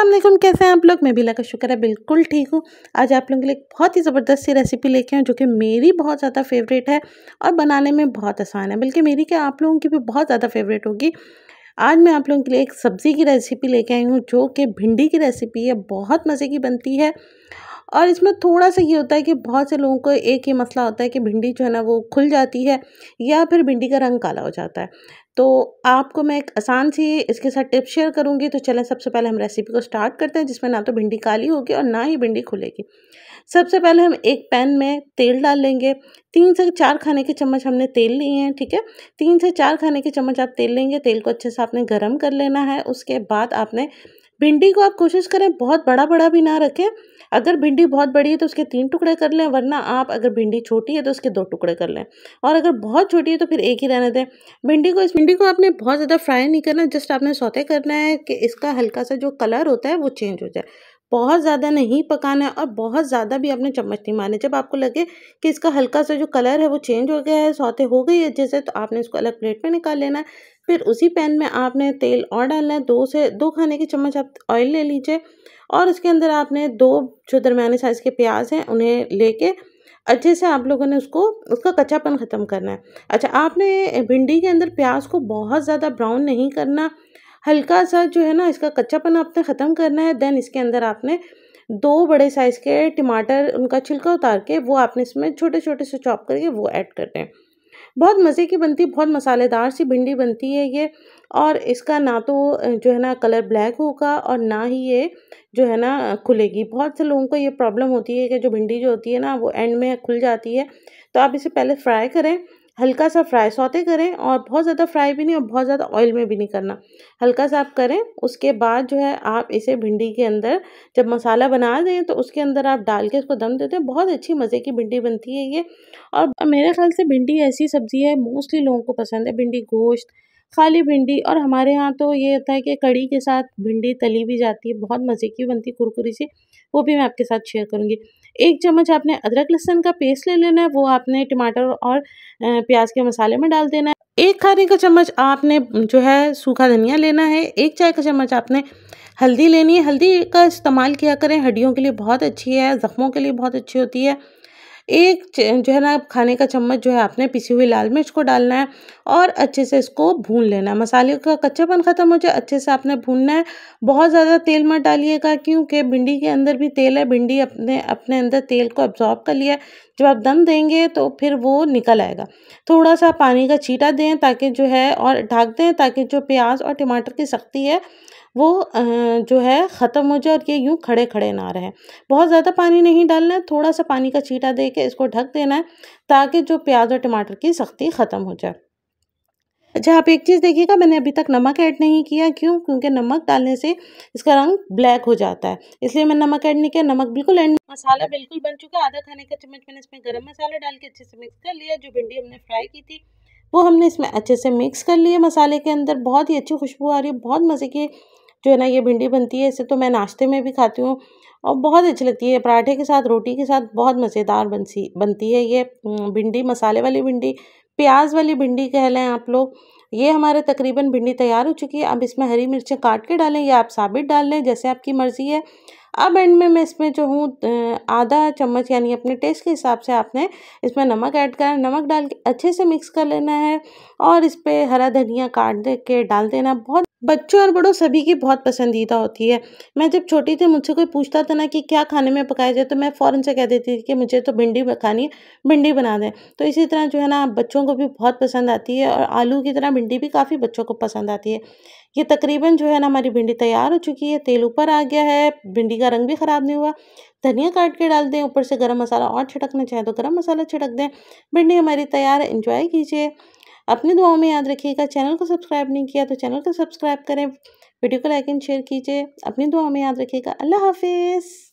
असलम कैसे हैं आप लोग मैं भी अल्लाह का शुक्र है बिल्कुल ठीक हूँ आज आप लोगों के लिए बहुत ही ज़बरदस्त सी रेसिपी लेके आऊँ जो कि मेरी बहुत ज़्यादा फेवरेट है और बनाने में बहुत आसान है बल्कि मेरी क्या आप लोगों की भी बहुत ज़्यादा फेवरेट होगी आज मैं आप लोगों के लिए एक सब्ज़ी की रेसिपी लेके आई हूँ जो कि भिंडी की रेसिपी है बहुत मज़े की बनती है और इसमें थोड़ा सा ये होता है कि बहुत से लोगों को एक ही मसला होता है कि भिंडी जो है ना वो खुल जाती है या फिर भिंडी का रंग काला हो जाता है तो आपको मैं एक आसान सी इसके साथ टिप शेयर करूँगी तो चलें सबसे पहले हम रेसिपी को स्टार्ट करते हैं जिसमें ना तो भिंडी काली होगी और ना ही भिंडी खुलेगी सबसे पहले हम एक पैन में तेल डाल लेंगे तीन से चार खाने के चम्मच हमने तेल लिए हैं ठीक है तीन से चार खाने के चम्मच आप तेल लेंगे तेल को अच्छे से आपने गर्म कर लेना है उसके बाद आपने भिंडी को आप कोशिश करें बहुत बड़ा बड़ा भी ना रखें अगर भिंडी बहुत बड़ी है तो उसके तीन टुकड़े कर लें वरना आप अगर भिंडी छोटी है तो उसके दो टुकड़े कर लें और अगर बहुत छोटी है तो फिर एक ही रहने दें भिंडी को इस भिंडी को आपने बहुत ज़्यादा फ्राई नहीं करना जस्ट आपने सौते करना है कि इसका हल्का सा जो कलर होता है वो चेंज हो जाए बहुत ज़्यादा नहीं पकाना है और बहुत ज़्यादा भी आपने चम्मच नहीं मारना जब आपको लगे कि इसका हल्का सा जो कलर है वो चेंज हो गया है सौते हो गई है जैसे तो आपने इसको अलग प्लेट में निकाल लेना है फिर उसी पैन में आपने तेल और डालना है दो से दो खाने की चम्मच आप ऑयल ले लीजिए और उसके अंदर आपने दो जो दरमिया साइज़ के प्याज हैं उन्हें लेके अच्छे से आप लोगों ने उसको उसका कच्चापन ख़त्म करना है अच्छा आपने भिंडी के अंदर प्याज को बहुत ज़्यादा ब्राउन नहीं करना हल्का सा जो है ना इसका कच्चापन आपने ख़त्म करना है देन इसके अंदर आपने दो बड़े साइज़ के टमाटर उनका छिलका उतार के वो आपने इसमें छोटे छोटे से चॉप करके वो ऐड कर दें बहुत मज़े की बनती है बहुत मसालेदार सी भिंडी बनती है ये और इसका ना तो जो है ना कलर ब्लैक होगा और ना ही ये जो है ना खुलेगी बहुत से लोगों को ये प्रॉब्लम होती है कि जो भिंडी जो होती है ना वो एंड में खुल जाती है तो आप इसे पहले फ्राई करें हल्का सा फ्राई सौते करें और बहुत ज़्यादा फ्राई भी नहीं और बहुत ज़्यादा ऑयल में भी नहीं करना हल्का सा आप करें उसके बाद जो है आप इसे भिंडी के अंदर जब मसाला बना दें तो उसके अंदर आप डाल के उसको दम देते हैं बहुत अच्छी मज़े की भिंडी बनती है ये और मेरे ख्याल से भिंडी ऐसी सब्ज़ी है मोस्टली लोगों को पसंद है भिंडी गोश्त खाली भिंडी और हमारे यहाँ तो ये होता है कि कड़ी के साथ भिंडी तली भी जाती है बहुत मज़े की बनती कुरकुरी सी वो भी मैं आपके साथ शेयर करूँगी एक चम्मच आपने अदरक लहसन का पेस्ट ले लेना है वो आपने टमाटर और प्याज के मसाले में डाल देना है एक खाने का चम्मच आपने जो है सूखा धनिया लेना है एक चाय का चम्मच आपने हल्दी लेनी है हल्दी का इस्तेमाल किया करें हड्डियों के लिए बहुत अच्छी है ज़ख्मों के लिए बहुत अच्छी होती है एक जो है ना खाने का चम्मच जो है आपने पिसी हुई लाल मिर्च को डालना है और अच्छे से इसको भून लेना है मसाले का कच्चापन ख़त्म हो जाए अच्छे से आपने भूनना है बहुत ज़्यादा तेल मत डालिएगा क्योंकि भिंडी के अंदर भी तेल है भिंडी अपने अपने अंदर तेल को अब्जॉर्ब कर लिया जब आप दम देंगे तो फिर वो निकल आएगा थोड़ा सा पानी का छीटा दें ताकि जो है और ढाक दें ताकि जो प्याज और टमाटर की सख्ती है वो जो है ख़त्म हो जाए और ये यूँ खड़े खड़े ना रहे बहुत ज़्यादा पानी नहीं डालना है थोड़ा सा पानी का छीटा दे के इसको ढक देना है ताकि जो प्याज और टमाटर की सख्ती ख़त्म हो जाए अच्छा आप एक चीज़ देखिएगा मैंने अभी तक नमक ऐड नहीं किया क्यों क्योंकि नमक डालने से इसका रंग ब्लैक हो जाता है इसलिए मैंने नमक ऐड नहीं किया नमक बिल्कुल एंड मसाला बिल्कुल बन चुका है आधा खाने का चम्मच मैंने इसमें गरम मसाला डाल के अच्छे से मिक्स कर लिया जो भिंडी हमने फ्राई की थी वो हमने इसमें अच्छे से मिक्स कर लिए मसाले के अंदर बहुत ही अच्छी खुशबू आ रही है बहुत मज़े की जो है ना ये भिंडी बनती है इसे तो मैं नाश्ते में भी खाती हूँ और बहुत अच्छी लगती है पराठे के साथ रोटी के साथ बहुत मज़ेदार बनसी बनती है ये भिंडी मसाले वाली भिंडी प्याज वाली भिंडी कह लें आप लोग ये हमारे तकरीबन भिंडी तैयार हो चुकी है अब इसमें हरी मिर्चें काट के डालें या आप साबित डाल लें जैसे आपकी मर्ज़ी है अब एंड में मैं इसमें जो हूँ आधा चम्मच यानी अपने टेस्ट के हिसाब से आपने इसमें नमक ऐड करना नमक डाल के अच्छे से मिक्स कर लेना है और इस पर हरा धनिया काट दे के डाल देना बहुत बच्चों और बड़ों सभी की बहुत पसंदीदा होती है मैं जब छोटी थी मुझसे कोई पूछता था ना कि क्या खाने में पकाया जाए तो मैं फ़ौरन से कह देती थी कि मुझे तो भिंडी खानी है भिंडी बना दें तो इसी तरह जो है ना बच्चों को भी बहुत पसंद आती है और आलू की तरह भिंडी भी काफ़ी बच्चों को पसंद आती है ये तकरीबन जो है ना हमारी भिंडी तैयार हो चुकी है तेल ऊपर आ गया है भिंडी का रंग भी ख़राब नहीं हुआ धनिया काट के डाल दें ऊपर से गरम मसाला और छिड़कना चाहें तो गरम मसाला छिड़क दें भिंडी हमारी तैयार है इंजॉय कीजिए अपनी दुआओं में याद रखिएगा चैनल को सब्सक्राइब नहीं किया तो चैनल को सब्सक्राइब करें वीडियो को लाइक एंड शेयर कीजिए अपनी दुआओं में याद रखिएगा अल्लाह हाफिज़